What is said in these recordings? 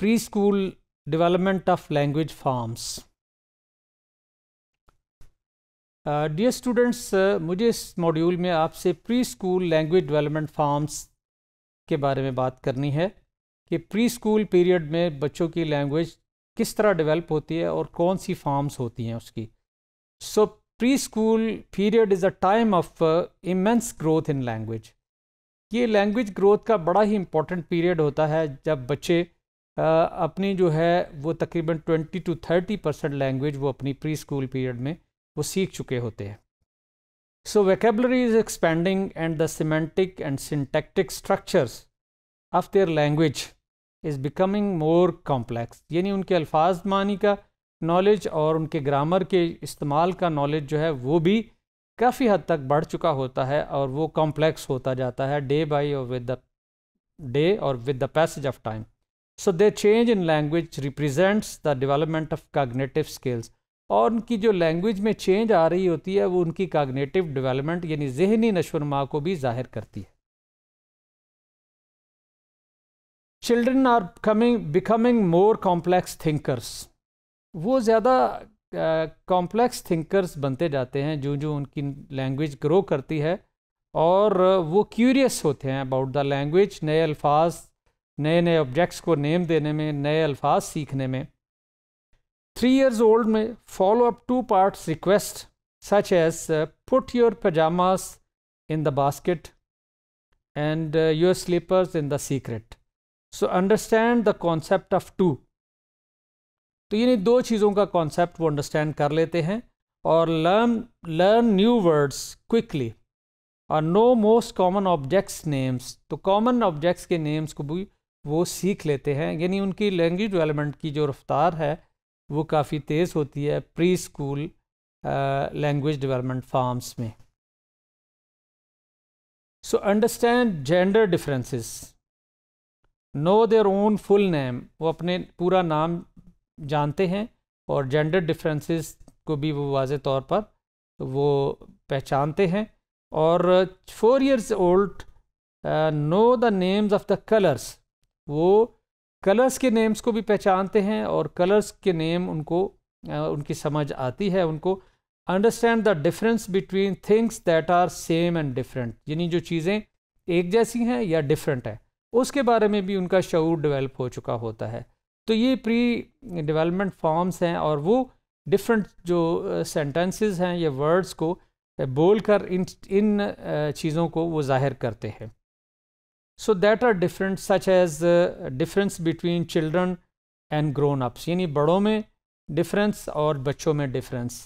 pre school development of language forms dear students मुझे इस module में आपसे pre school language development forms के बारे में बात करनी है कि प्री स्कूल पीरियड में बच्चों की लैंग्वेज किस तरह डेवलप होती है और कौन सी फॉर्म्स होती हैं उसकी so pre school period is a time of immense growth in language ये लैंग्वेज ग्रोथ का बड़ा ही इंपॉर्टेंट पीरियड होता है जब बच्चे अपनी जो है वो तकरीबन 20 टू 30 परसेंट लैंग्वेज वो अपनी प्री स्कूल पीरियड में वो सीख चुके होते हैं so vocabulary is expanding and the semantic and syntactic structures of their language is becoming more complex यानी उनके अल्फाज मानी का नॉलेज और उनके ग्रामर के इस्तेमाल का नॉलेज जो है वो भी काफ़ी हद तक बढ़ चुका होता है और वो कॉम्प्लेक्स होता जाता है डे बाई और विद द डे और with the passage of time so the change in language represents the development of cognitive skills और उनकी जो लैंग्वेज में चेंज आ रही होती है वो उनकी कागनेटिव डेवलपमेंट यानी जहनी नशोनुमा को भी जाहिर करती है children are coming becoming more complex thinkers वो ज़्यादा कॉम्प्लेक्स थिंकर्स बनते जाते हैं जो जो उनकी लैंग्वेज ग्रो करती है और वो क्यूरियस होते हैं अबाउट द लैंग्वेज नए अल्फाज नए नए ऑब्जेक्ट्स को नेम देने में नए अल्फाज सीखने में थ्री इयर्स ओल्ड में follow up two parts request such as put your pyjamas in the basket and your slippers in the secret so understand the concept of two तो यानी दो चीज़ों का कॉन्सेप्ट वो अंडरस्टैंड कर लेते हैं और learn learn new words quickly और know most common objects names तो कॉमन ऑब्जेक्ट्स के नेम्स को भी वो सीख लेते हैं यानी उनकी लैंग्वेज डेवलपमेंट की जो रफ्तार है वो काफ़ी तेज़ होती है pre school language development forms में so understand gender differences know their own full name वो अपने पूरा नाम जानते हैं और जेंडर डिफरेंसेस को भी वो वाज तौर पर वो पहचानते हैं और four years old know the names of the colours वो कलर्स के नेम्स को भी पहचानते हैं और कलर्स के नेम उनको उनकी समझ आती है उनको understand the difference between things that are same and different यानी जो चीज़ें एक जैसी हैं या डिफरेंट हैं उसके बारे में भी उनका शऊर डेवलप हो चुका होता है तो ये प्री डेवलपमेंट फॉर्म्स हैं और वो डिफरेंट जो सेंटेंसेस हैं या वर्ड्स को बोल कर इन इन चीज़ों को वो ज़ाहिर करते हैं so that are different such as difference between children and grown ups यानी बड़ों में डिफरेंस और बच्चों में डिफरेंस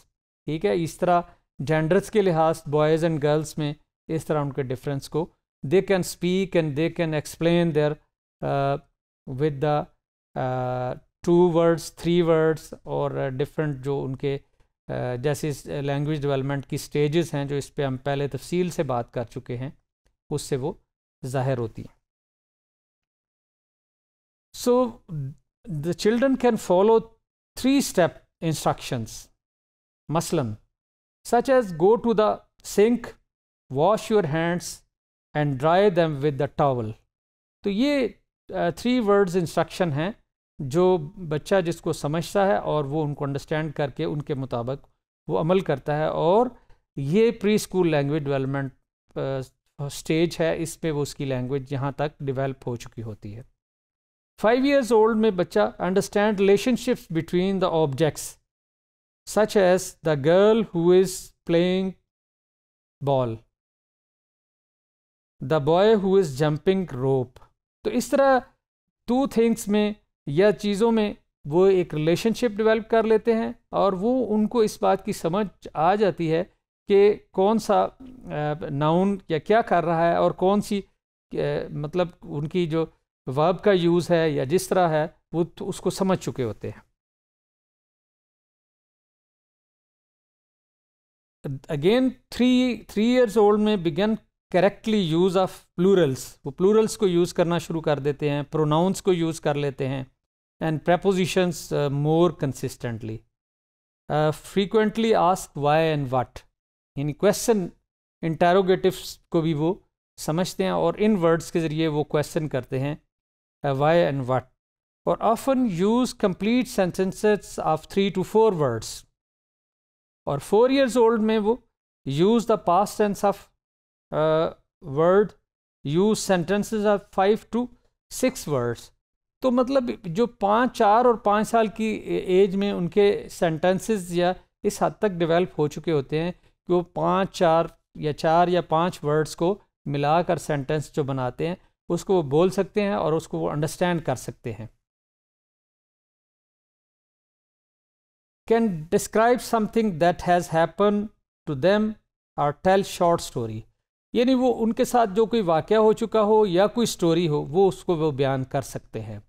ठीक है इस तरह जेंडर्स के लिहाज बॉयज़ एंड गर्ल्स में इस तरह उनके डिफरेंस को they can speak and they can explain their with the two words three words और डिफरेंट uh, जो उनके uh, जैसे लैंग्वेज डेवलपमेंट uh, की स्टेजेस हैं जो इस पर हम पहले तफसील से बात कर चुके हैं उससे वो जाहिर होती है so the children can follow three step instructions मसलन such as go to the sink wash your hands and dry them with the towel तो ये थ्री वर्ड्स इंस्ट्रक्शन हैं जो बच्चा जिसको समझता है और वो उनको अंडरस्टैंड करके उनके मुताबिक वो अमल करता है और ये pre school language development stage है इस वो उसकी लैंग्वेज यहाँ तक डिवेल्प हो चुकी होती है फाइव ईयर्स ओल्ड में बच्चा understand relationships between the objects such as the girl who is playing ball the boy who is jumping rope तो इस तरह टू थिंग्स में या चीज़ों में वो एक रिलेशनशिप डेवलप कर लेते हैं और वो उनको इस बात की समझ आ जाती है कि कौन सा नाउन या क्या कर रहा है और कौन सी मतलब उनकी जो वर्ब का यूज़ है या जिस तरह है वो तो उसको समझ चुके होते हैं again three three years old में begin correctly use of plurals वो प्लूरल्स को यूज़ करना शुरू कर देते हैं प्रोनाउंस को यूज़ कर लेते हैं and prepositions more consistently frequently ask why and what यानी क्वेश्चन इंटेरोगेटिव्स को भी वो समझते हैं और इन वर्ड्स के ज़रिए वो क्वेश्चन करते हैं वाई एंड वट और often use complete sentences of three to four words और फोर ईयर्स ओल्ड में वो use the past tense of word use sentences of five to six words तो मतलब जो पाँच चार और पाँच साल की एज में उनके सेंटेंसेस या इस हद तक डेवलप हो चुके होते हैं कि वो पाँच चार या चार या पाँच वर्ड्स को मिलाकर सेंटेंस जो बनाते हैं उसको वो बोल सकते हैं और उसको वो अंडरस्टैंड कर सकते हैं can describe something that has happen to them और टेल शॉर्ट स्टोरी यानी वो उनके साथ जो कोई वाक़ हो चुका हो या कोई स्टोरी हो वो उसको वो बयान कर सकते हैं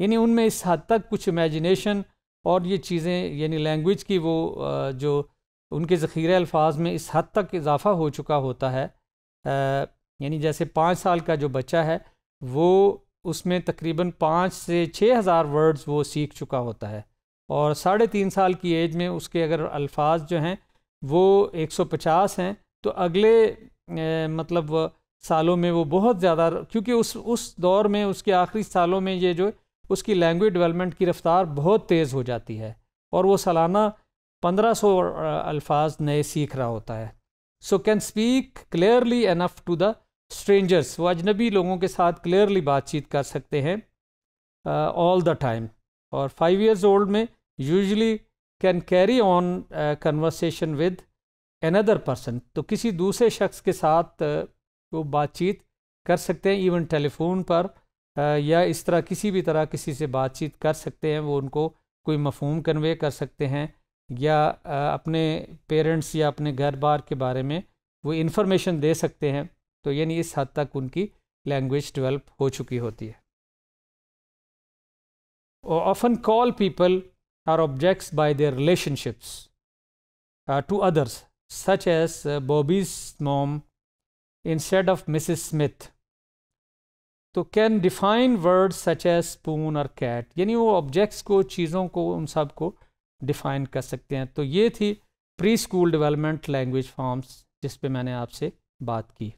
यानी उनमें इस हद तक कुछ इमेजिनेशन और ये चीज़ें यानी लैंग्वेज की वो जो उनके ज़ख़ीरे अल्फाज में इस हद तक इजाफ़ा हो चुका होता है यानी जैसे पाँच साल का जो बच्चा है वो उसमें तकरीबन पाँच से छः हज़ार वर्ड्स वो सीख चुका होता है और साढ़े तीन साल की एज में उसके अगर अल्फाज जो हैं वो एक सौ पचास हैं तो अगले ए, मतलब सालों में वो बहुत ज़्यादा क्योंकि उस उस दौर में उसके आखिरी सालों में ये जो उसकी लैंग्वेज डेवलपमेंट की रफ़्तार बहुत तेज़ हो जाती है और वो सालाना पंद्रह सौ अल्फाज नए सीख रहा होता है so can speak clearly enough to the strangers वो अजनबी लोगों के साथ क्लियरली बातचीत कर सकते हैं ऑल द टाइम और फाइव ईयर्स ओल्ड में usually can carry on conversation with another person तो किसी दूसरे शख्स के साथ वो बातचीत कर सकते हैं इवन टेलीफोन पर या इस तरह किसी भी तरह किसी से बातचीत कर सकते हैं वो उनको कोई मफहम कन्वे कर सकते हैं या अपने पेरेंट्स या अपने घर बार के बारे में वो इन्फॉर्मेशन दे सकते हैं तो यानी इस हद तक उनकी लैंग्वेज डेवलप हो चुकी होती है often call people or objects by their relationships to others such as Bobby's mom instead of of Smith तो can define word such as spoon और कैट यानी वो ऑब्जेक्ट्स को चीज़ों को उन सब को डिफाइन कर सकते हैं तो ये थी pre school development language forms जिस पे मैंने आपसे बात की